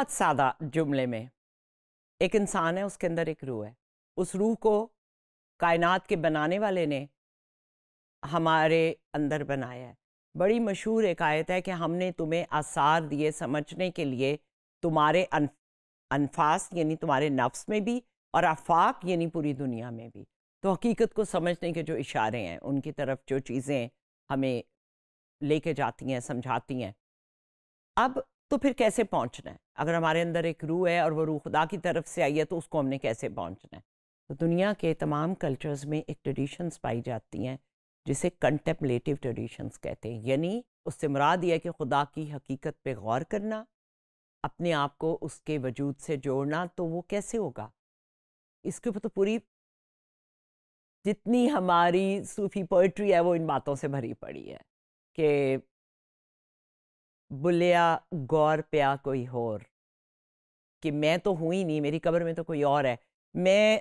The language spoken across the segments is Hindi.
बहुत सादा जुमले में एक इंसान है उसके अंदर एक रूह है उस रूह को कायनात के बनाने वाले ने हमारे अंदर बनाया है बड़ी मशहूर एक आयत है कि हमने तुम्हें आसार दिए समझने के लिए तुम्हारे अनफास यानी तुम्हारे नफ्स में भी और आफाक यानी पूरी दुनिया में भी तो हकीकत को समझने के जो इशारे हैं उनकी तरफ जो चीज़ें हमें लेके जाती हैं समझाती हैं अब तो फिर कैसे पहुंचना है अगर हमारे अंदर एक रूह है और वो रूह खुदा की तरफ से आई है तो उसको हमने कैसे पहुंचना है तो दुनिया के तमाम कल्चर्स में एक ट्रेडिशंस पाई जाती हैं जिसे कंटेपलेटिव ट्रेडिशंस कहते हैं यानी उससे मुराद यह है कि खुदा की हकीकत पे गौर करना अपने आप को उसके वजूद से जोड़ना तो वो कैसे होगा इसके ऊपर तो पूरी जितनी हमारी सूफी पोइट्री है वो इन बातों से भरी पड़ी है कि बुलिया गौर प्या कोई होर कि मैं तो हूँ ही नहीं मेरी कब्र में तो कोई और है मैं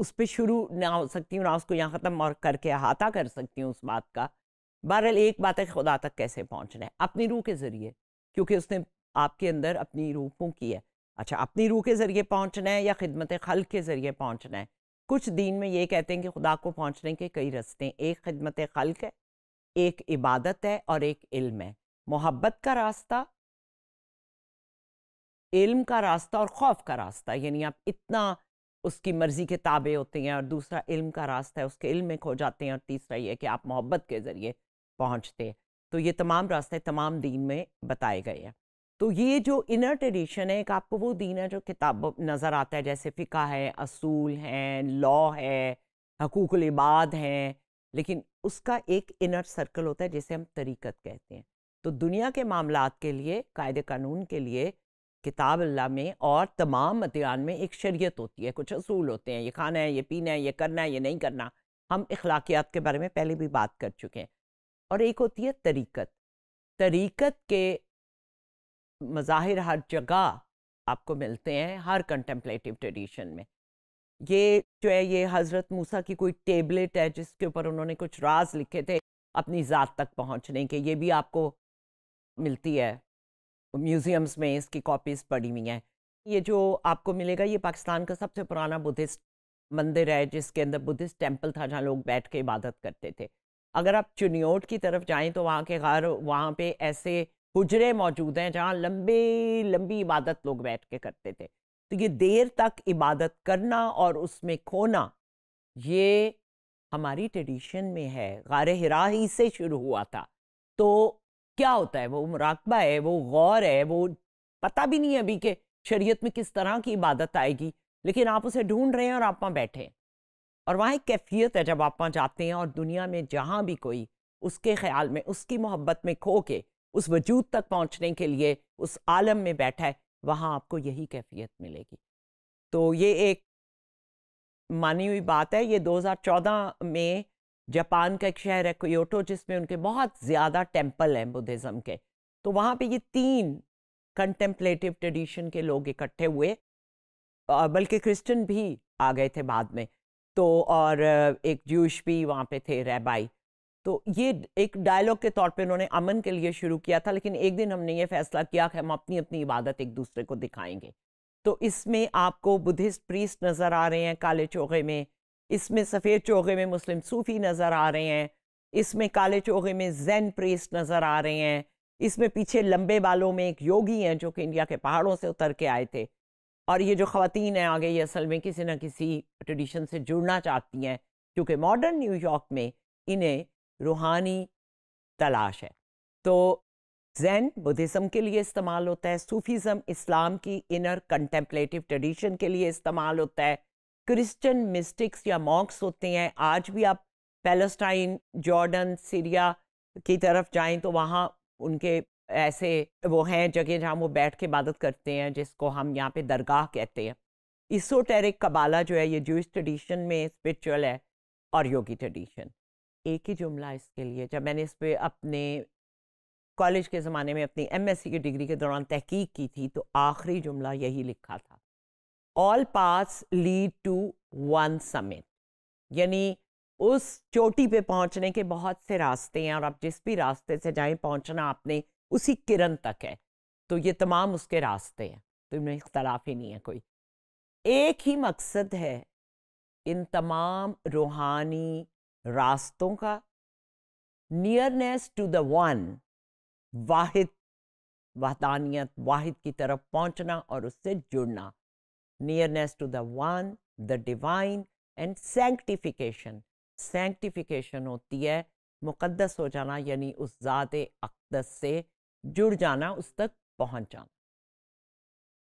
उस पर शुरू ना हो सकती हूँ ना उसको यहाँ ख़त्म और करके अहाता कर सकती हूँ उस बात का बहरहाल एक बात है खुदा तक कैसे पहुँचना है अपनी रूह के ज़रिए क्योंकि उसने आपके अंदर अपनी रूह की है अच्छा अपनी रूह के ज़रिए पहुँचना है या खिदमत खल के ज़रिए पहुँचना है कुछ दिन में ये कहते हैं कि खुदा को पहुँचने के कई रस्ते हैं एक खिदमत खल्क है एक इबादत है और एक इल्म है मोहब्बत का रास्ता इल्म का रास्ता और खौफ का रास्ता यानी आप इतना उसकी मर्ज़ी के ताबे होते हैं और दूसरा इल्म का रास्ता है उसके इल्म में खो जाते हैं और तीसरा ये कि आप मोहब्बत के ज़रिए पहुँचते हैं तो ये तमाम रास्ते तमाम दीन में बताए गए हैं तो ये जो इनर ट्रेडिशन है एक आपको वो दीन है जो किताब नज़र आता है जैसे फ़िका है असूल हैं लॉ है हकूक इबाद हैं लेकिन उसका एक इनर सर्कल होता है जिसे हम तरीक़त कहते हैं तो दुनिया के मामला के लिए कायदे कानून के लिए किताब अल्लाह में और तमाम अतियान में एक शरीयत होती है कुछ असूल होते हैं ये खाना है ये पीना है ये करना है ये नहीं करना हम अखलाकियात के बारे में पहले भी बात कर चुके हैं और एक होती है तरीक़त तरीक़त के मज़ाहिर हर जगह आपको मिलते हैं हर कंटेम्पलेटिव ट्रेडिशन में ये जो है ये हज़रत मूसा की कोई टेबलेट है जिसके ऊपर उन्होंने कुछ राज लिखे थे अपनी ज़ात तक पहुंचने के ये भी आपको मिलती है म्यूज़ियम्स में इसकी कॉपीज़ पड़ी हुई हैं ये जो आपको मिलेगा ये पाकिस्तान का सबसे पुराना बुद्धिस्ट मंदिर है जिसके अंदर बुद्धिस्ट टेम्पल था जहाँ लोग बैठ के इबादत करते थे अगर आप चुनियोट की तरफ जाएं तो वहाँ के घर वहाँ पे ऐसे हुजरे मौजूद हैं जहाँ लंबी लंबी इबादत लोग बैठ के करते थे तो ये देर तक इबादत करना और उसमें खोना ये हमारी ट्रेडिशन में है गार हिरा ही से शुरू हुआ था तो क्या होता है वो मुराकबा है वो गौर है वो पता भी नहीं है अभी के शरीयत में किस तरह की इबादत आएगी लेकिन आप उसे ढूंढ रहे हैं और आप वहाँ बैठे हैं और वहाँ एक कैफियत है जब आप वहाँ जाते हैं और दुनिया में जहाँ भी कोई उसके ख्याल में उसकी मोहब्बत में खो के उस वजूद तक पहुँचने के लिए उस आलम में बैठा है वहाँ आपको यही कैफियत मिलेगी तो ये एक मानी हुई बात है ये 2014 में जापान का एक शहर है कोयोटो जिसमें उनके बहुत ज़्यादा टेम्पल हैं बुद्धिज़्म के तो वहाँ पे ये तीन कंटेम्पलेटिव ट्रेडिशन के लोग इकट्ठे हुए बल्कि क्रिश्चियन भी आ गए थे बाद में तो और एक जूश भी वहाँ पे थे रैबाई तो ये एक डायलॉग के तौर पे उन्होंने अमन के लिए शुरू किया था लेकिन एक दिन हमने ये फैसला किया कि हम अपनी अपनी इबादत एक दूसरे को दिखाएंगे तो इसमें आपको बुद्धिस्ट प्रीस्ट नज़र आ रहे हैं काले चौके में इसमें सफ़ेद चोगे में मुस्लिम सूफ़ी नज़र आ रहे हैं इसमें काले चोगे में जैन प्रेस्ट नज़र आ रहे हैं इसमें पीछे लंबे बालों में एक योगी हैं जो कि इंडिया के पहाड़ों से उतर के आए थे और ये जो ख़वान हैं आगे ये असल में किसी न किसी ट्रेडिशन से जुड़ना चाहती हैं क्योंकि मॉडर्न न्यूयॉर्क में इन्हें रूहानी तलाश है तो जैन बुद्धिज़म के लिए इस्तेमाल होता है सूफीज़म इस्लाम की इनर कंटेम्पलेटिव ट्रेडिशन के लिए इस्तेमाल होता है क्रिश्चियन मिस्टिक्स या मॉक्स होते हैं आज भी आप पैलेस्टाइन जॉर्डन सीरिया की तरफ जाएं तो वहाँ उनके ऐसे वो हैं जगह जहाँ वो बैठ के इबादत करते हैं जिसको हम यहाँ पे दरगाह कहते हैं इसोटेरिक कबाला जो है ये जूस ट्रेडिशन में स्पिरिचुअल है और योगी ट्रेडिशन एक ही जुमला इसके लिए जब मैंने इस पर अपने कॉलेज के ज़माने में अपनी एमएससी की डिग्री के दौरान तहकीक की थी तो आखिरी जुमला यही लिखा था all paths lead to one summit यानी उस चोटी पे पहुंचने के बहुत से रास्ते हैं और आप जिस भी रास्ते से जाए पहुंचना आपने उसी किरण तक है तो ये तमाम उसके रास्ते हैं तो इनमें इख्तलाफ ही नहीं है कोई एक ही मकसद है इन तमाम रूहानी रास्तों का नियरनेस टू द वन वाहिद वाहदानियत वाहिद की तरफ पहुंचना और उससे जुड़ना nearness to the one, the divine and sanctification sanctification होती है मुकद्दस हो जाना यानी उस ज़ात अकदस से जुड़ जाना उस तक पहुंच जाना